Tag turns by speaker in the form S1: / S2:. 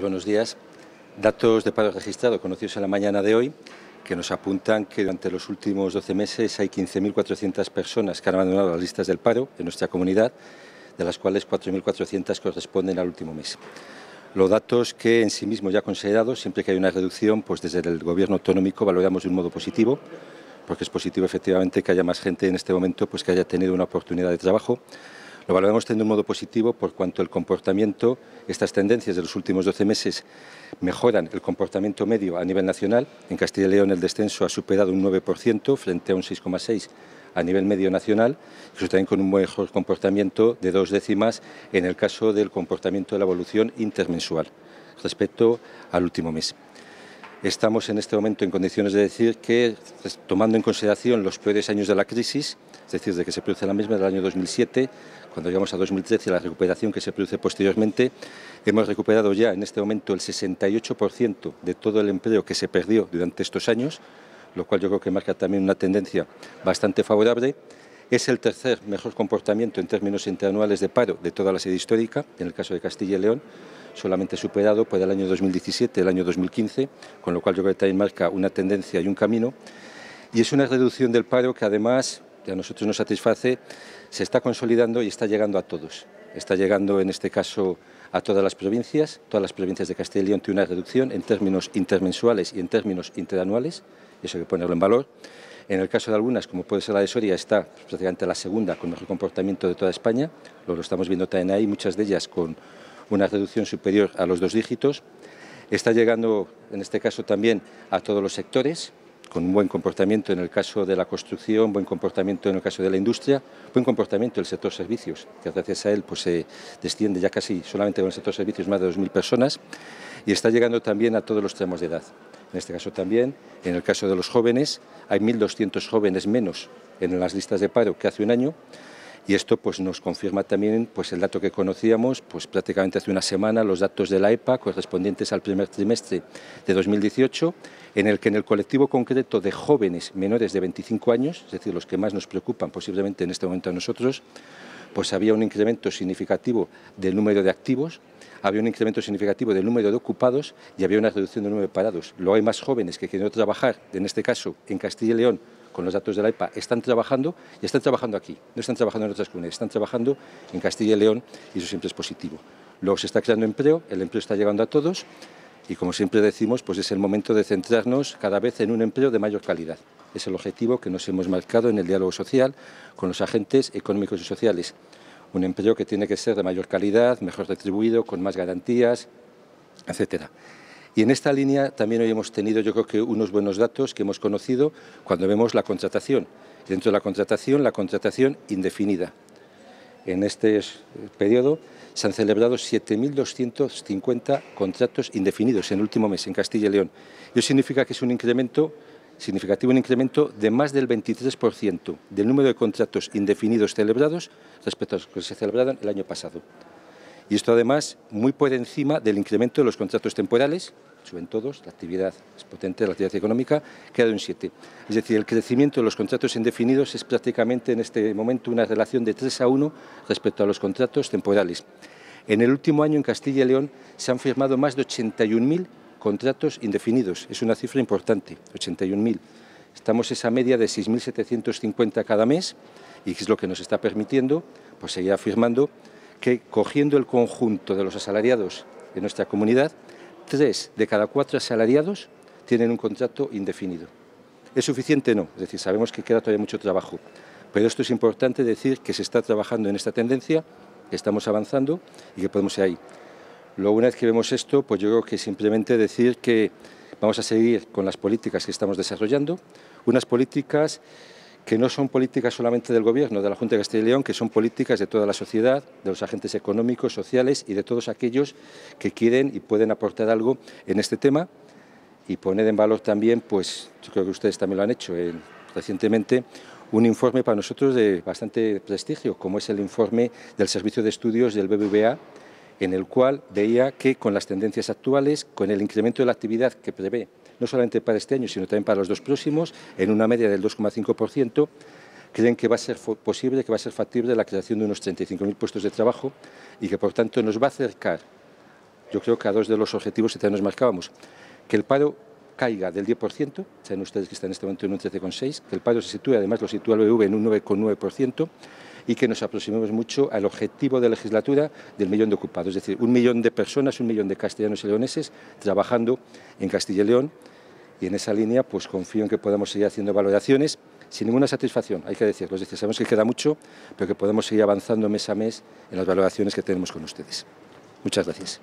S1: Buenos días. Datos de paro registrado conocidos en la mañana de hoy que nos apuntan que durante los últimos 12 meses hay 15.400 personas que han abandonado las listas del paro en nuestra comunidad, de las cuales 4.400 corresponden al último mes. Los datos que en sí mismos ya considerados, siempre que hay una reducción, pues desde el gobierno autonómico valoramos de un modo positivo, porque es positivo efectivamente que haya más gente en este momento pues que haya tenido una oportunidad de trabajo, lo valoramos teniendo un modo positivo por cuanto el comportamiento, estas tendencias de los últimos 12 meses mejoran el comportamiento medio a nivel nacional. En Castilla y León el descenso ha superado un 9% frente a un 6,6% a nivel medio nacional, eso también con un mejor comportamiento de dos décimas en el caso del comportamiento de la evolución intermensual respecto al último mes. Estamos en este momento en condiciones de decir que, pues, tomando en consideración los peores años de la crisis, es decir, de que se produce la misma del año 2007, cuando llegamos a 2013, y la recuperación que se produce posteriormente, hemos recuperado ya en este momento el 68% de todo el empleo que se perdió durante estos años, lo cual yo creo que marca también una tendencia bastante favorable. Es el tercer mejor comportamiento en términos interanuales de paro de toda la serie histórica, en el caso de Castilla y León solamente superado por pues, el año 2017, el año 2015, con lo cual yo creo que también marca una tendencia y un camino. Y es una reducción del paro que además, que a nosotros nos satisface, se está consolidando y está llegando a todos. Está llegando en este caso a todas las provincias, todas las provincias de Castilla y León tienen una reducción en términos intermensuales y en términos interanuales, eso hay que ponerlo en valor. En el caso de algunas, como puede ser la de Soria, está pues, prácticamente la segunda con mejor comportamiento de toda España, lo estamos viendo también ahí, muchas de ellas con una reducción superior a los dos dígitos. Está llegando, en este caso, también a todos los sectores, con un buen comportamiento en el caso de la construcción, buen comportamiento en el caso de la industria, buen comportamiento el sector servicios, que gracias a él pues, se desciende ya casi solamente con el sector servicios más de 2.000 personas, y está llegando también a todos los tramos de edad. En este caso también, en el caso de los jóvenes, hay 1.200 jóvenes menos en las listas de paro que hace un año, y esto pues, nos confirma también pues, el dato que conocíamos pues, prácticamente hace una semana, los datos de la EPA correspondientes al primer trimestre de 2018, en el que en el colectivo concreto de jóvenes menores de 25 años, es decir, los que más nos preocupan posiblemente en este momento a nosotros, pues había un incremento significativo del número de activos, había un incremento significativo del número de ocupados y había una reducción del número de parados. Luego hay más jóvenes que quieren trabajar, en este caso en Castilla y León, con los datos de la EPA, están trabajando y están trabajando aquí, no están trabajando en otras comunidades, están trabajando en Castilla y León y eso siempre es positivo. Luego se está creando empleo, el empleo está llegando a todos y como siempre decimos, pues es el momento de centrarnos cada vez en un empleo de mayor calidad. Es el objetivo que nos hemos marcado en el diálogo social con los agentes económicos y sociales. Un empleo que tiene que ser de mayor calidad, mejor retribuido, con más garantías, etcétera. Y en esta línea también hoy hemos tenido, yo creo que unos buenos datos que hemos conocido cuando vemos la contratación. Dentro de la contratación, la contratación indefinida. En este eh, periodo se han celebrado 7.250 contratos indefinidos en el último mes en Castilla y León. Eso significa que es un incremento significativo, un incremento de más del 23% del número de contratos indefinidos celebrados respecto a los que se celebraron el año pasado. Y esto además muy por encima del incremento de los contratos temporales, suben todos, la actividad es potente, la actividad económica, quedado en siete. Es decir, el crecimiento de los contratos indefinidos es prácticamente en este momento una relación de 3 a 1 respecto a los contratos temporales. En el último año en Castilla y León se han firmado más de 81.000 contratos indefinidos, es una cifra importante, 81.000. Estamos esa media de 6.750 cada mes y es lo que nos está permitiendo pues, seguir afirmando que cogiendo el conjunto de los asalariados de nuestra comunidad, tres de cada cuatro asalariados tienen un contrato indefinido. ¿Es suficiente? No, es decir, sabemos que queda todavía mucho trabajo, pero esto es importante decir que se está trabajando en esta tendencia, que estamos avanzando y que podemos ir ahí. Luego, una vez que vemos esto, pues yo creo que simplemente decir que vamos a seguir con las políticas que estamos desarrollando, unas políticas que no son políticas solamente del Gobierno, de la Junta de Castilla y León, que son políticas de toda la sociedad, de los agentes económicos, sociales y de todos aquellos que quieren y pueden aportar algo en este tema y poner en valor también, pues yo creo que ustedes también lo han hecho eh, recientemente, un informe para nosotros de bastante prestigio, como es el informe del Servicio de Estudios del BBVA, en el cual veía que con las tendencias actuales, con el incremento de la actividad que prevé no solamente para este año, sino también para los dos próximos, en una media del 2,5%, creen que va a ser posible, que va a ser factible la creación de unos 35.000 puestos de trabajo y que, por tanto, nos va a acercar, yo creo que a dos de los objetivos que nos marcábamos, que el paro caiga del 10%, saben ustedes que está en este momento en un 13,6%, que el paro se sitúe, además lo sitúa el BV en un 9,9%, y que nos aproximemos mucho al objetivo de legislatura del millón de ocupados, es decir, un millón de personas, un millón de castellanos y leoneses trabajando en Castilla y León y en esa línea pues confío en que podamos seguir haciendo valoraciones sin ninguna satisfacción, hay que decirlo, es decir, sabemos que queda mucho, pero que podemos seguir avanzando mes a mes en las valoraciones que tenemos con ustedes. Muchas gracias.